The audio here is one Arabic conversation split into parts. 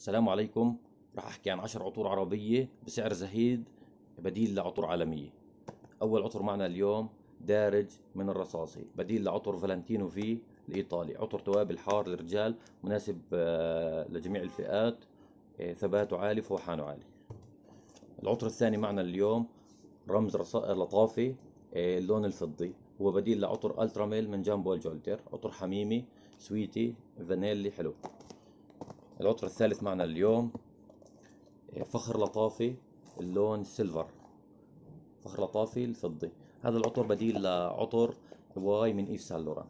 السلام عليكم رح احكي عن 10 عطور عربية بسعر زهيد بديل لعطور عالمية اول عطر معنا اليوم دارج من الرصاصي بديل لعطر فالنتينو في الايطالي عطر توابل حار للرجال مناسب آه، لجميع الفئات آه، ثباته عالي فوحانه عالي العطر الثاني معنا اليوم رمز رصا... آه، لطافي اللون الفضي هو بديل لعطر الترا ميل من جامبو جولتر عطر حميمي سويتي فانيلي حلو العطر الثالث معنا اليوم إيه، فخر لطافي اللون سيلفر فخر لطافي الفضي هذا العطر بديل لعطر واي من إيف سان لوران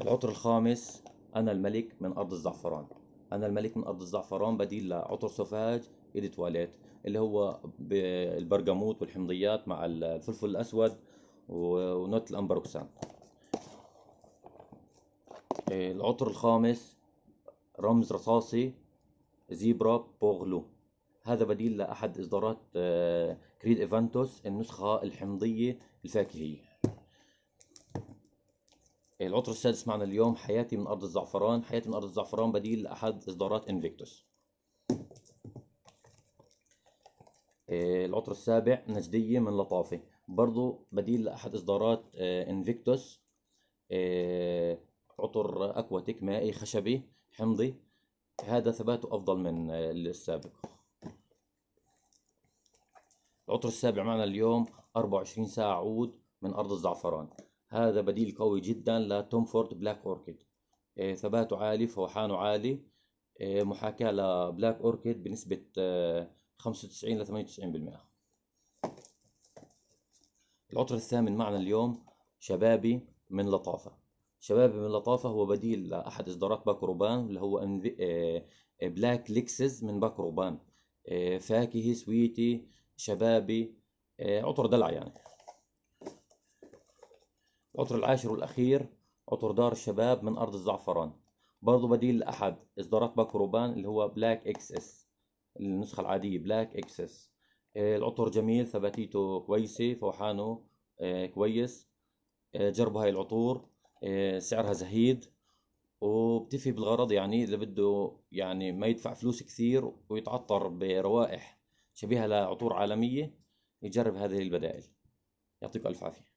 العطر الخامس أنا الملك من أرض الزعفران أنا الملك من أرض الزعفران بديل لعطر سوفاج إيدي تواليت اللي هو بالبرجموت والحمضيات مع الفلفل الأسود ونوت الأمبروكسان إيه، العطر الخامس رمز رصاصي زيبرا بوغلو هذا بديل لأحد إصدارات آه، كريد إيفانتوس النسخة الحمضية الفاكهية العطر السادس معنا اليوم حياتي من أرض الزعفران حياتي من أرض الزعفران بديل لأحد إصدارات إنفيكتوس آه، العطر السابع نجدية من لطافة برضو بديل لأحد إصدارات آه، إنفيكتوس عطر أكواتيك مائي خشبي حمضي هذا ثباته أفضل من آه، السابق العطر السابع معنا اليوم 24 ساعة عود من أرض الزعفران هذا بديل قوي جدا لتومفورد بلاك أوركيد آه، ثباته عالي فوحانه عالي آه، محاكاة لبلاك أوركيد بنسبة 95 ل 98% العطر الثامن معنا اليوم شبابي من لطافة شباب من لطافه هو بديل لاحد اصدارات باكروبان اللي هو بلاك ليكسز آه، آه، من باكروبان آه، فاكهي سويتي شبابي عطر دلع يعني العطر العاشر والاخير عطر دار الشباب من ارض الزعفران برضه بديل لاحد اصدارات باكروبان اللي هو بلاك اكس اس النسخه العاديه بلاك اكس اس العطر جميل ثباتيته كويسه فوحانه كويس جربوا هاي العطور آه، سعرها زهيد وبتفي بالغرض يعني اللي بده يعني ما يدفع فلوس كثير ويتعطر بروائح شبيهة لعطور عالمية يجرب هذه البدائل يعطيكم ألف عافية